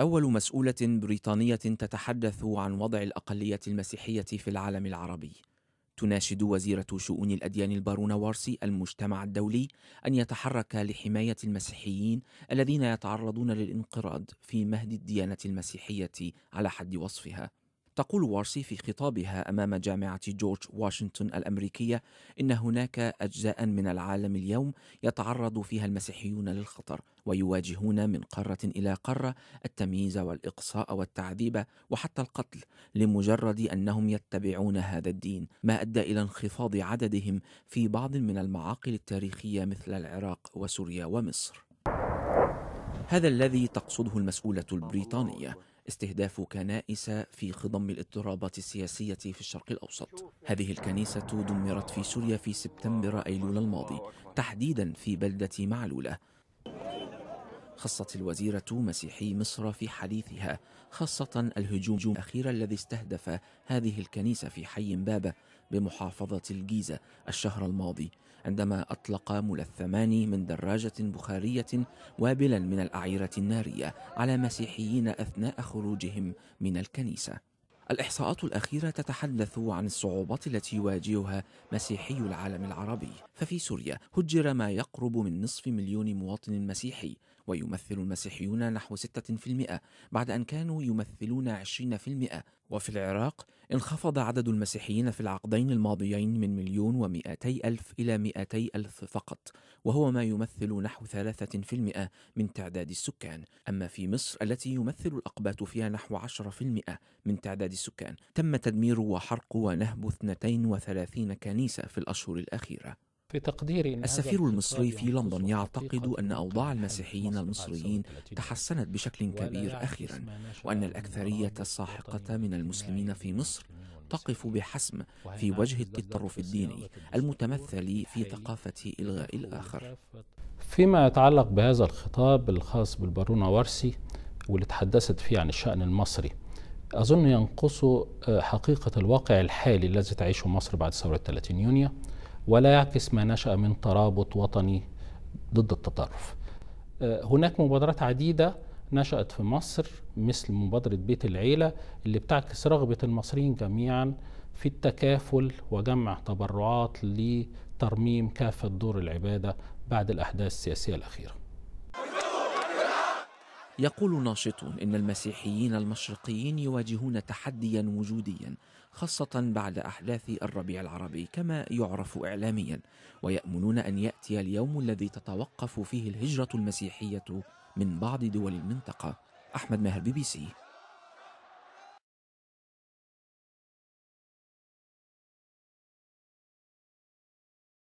أول مسؤولة بريطانية تتحدث عن وضع الأقلية المسيحية في العالم العربي. تناشد وزيرة شؤون الأديان البارونة وارسي المجتمع الدولي أن يتحرك لحماية المسيحيين الذين يتعرضون للانقراض في مهد الديانة المسيحية على حد وصفها. تقول وارسي في خطابها امام جامعه جورج واشنطن الامريكيه ان هناك اجزاء من العالم اليوم يتعرض فيها المسيحيون للخطر ويواجهون من قاره الى قاره التمييز والاقصاء والتعذيب وحتى القتل لمجرد انهم يتبعون هذا الدين ما ادى الى انخفاض عددهم في بعض من المعاقل التاريخيه مثل العراق وسوريا ومصر هذا الذي تقصده المسؤولة البريطانية استهداف كنائس في خضم الاضطرابات السياسية في الشرق الأوسط هذه الكنيسة دمرت في سوريا في سبتمبر أيلول الماضي تحديدا في بلدة معلولة خصت الوزيرة مسيحي مصر في حديثها خاصة الهجوم الأخير الذي استهدف هذه الكنيسة في حي بابا بمحافظة الجيزة الشهر الماضي عندما أطلق ملثمان من دراجة بخارية وابلا من الأعيرة النارية على مسيحيين أثناء خروجهم من الكنيسة الإحصاءات الأخيرة تتحدث عن الصعوبات التي يواجهها مسيحي العالم العربي، ففي سوريا هجر ما يقرب من نصف مليون مواطن مسيحي، ويمثل المسيحيون نحو 6% بعد أن كانوا يمثلون 20%، وفي العراق انخفض عدد المسيحيين في العقدين الماضيين من مليون ومئتي ألف إلى مئتي ألف فقط وهو ما يمثل نحو 3% من تعداد السكان أما في مصر التي يمثل الأقباط فيها نحو 10% من تعداد السكان تم تدمير وحرق ونهب 32 كنيسة في الأشهر الأخيرة في تقديري السفير المصري في لندن يعتقد أن أوضاع المسيحيين المصريين تحسنت بشكل كبير أخيرا وأن الأكثرية الساحقة من المسلمين في مصر تقف بحسم في نعم وجه التطرف الديني المتمثل في ثقافة إلغاء الآخر فيما يتعلق بهذا الخطاب الخاص بالبارونة ورسي واللي تحدثت فيه عن الشأن المصري أظن ينقص آه، حقيقة الواقع الحالي الذي تعيشه مصر بعد ثورة 30 يونيو ولا يعكس ما نشأ من ترابط وطني ضد التطرف آه، هناك مبادرات عديدة نشأت في مصر مثل مبادرة بيت العيلة اللي بتعكس رغبة المصريين جميعا في التكافل وجمع تبرعات لترميم كافة دور العبادة بعد الأحداث السياسية الأخيرة يقول ناشطون ان المسيحيين المشرقيين يواجهون تحديا وجوديا خاصه بعد احداث الربيع العربي كما يعرف اعلاميا ويامنون ان ياتي اليوم الذي تتوقف فيه الهجره المسيحيه من بعض دول المنطقه احمد ماهر بي بي سي